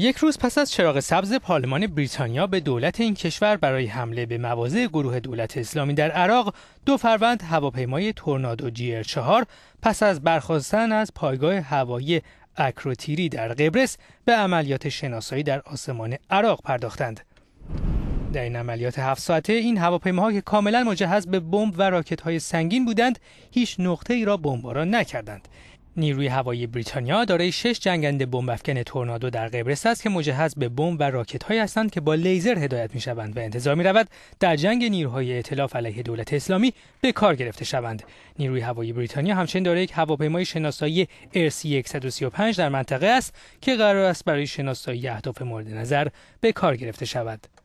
یک روز پس از چراغ سبز پارلمان بریتانیا به دولت این کشور برای حمله به مواضع گروه دولت اسلامی در عراق دو فروند هواپیمای تورنادو ار چهار پس از برخواستن از پایگاه هوایی اکروتیری در قبرس به عملیات شناسایی در آسمان عراق پرداختند. در این عملیات هفت ساعته این هواپیماها که کاملا مجهز به بمب و راکت های سنگین بودند هیچ نقطه ای را بمباران نکردند نیروی هوایی بریتانیا دارای شش جنگنده افکن تورنادو در قبرس است که مجهز به بمب و راکت های هستند که با لیزر هدایت می شوند و انتظار می رود در جنگ نیروهای ائتلاف علیه دولت اسلامی به کار گرفته شوند نیروی هوایی بریتانیا همچنین دارای یک هواپیمای شناسایی RC 135 در منطقه است که قرار است برای شناسایی اهداف مورد نظر به کار گرفته شود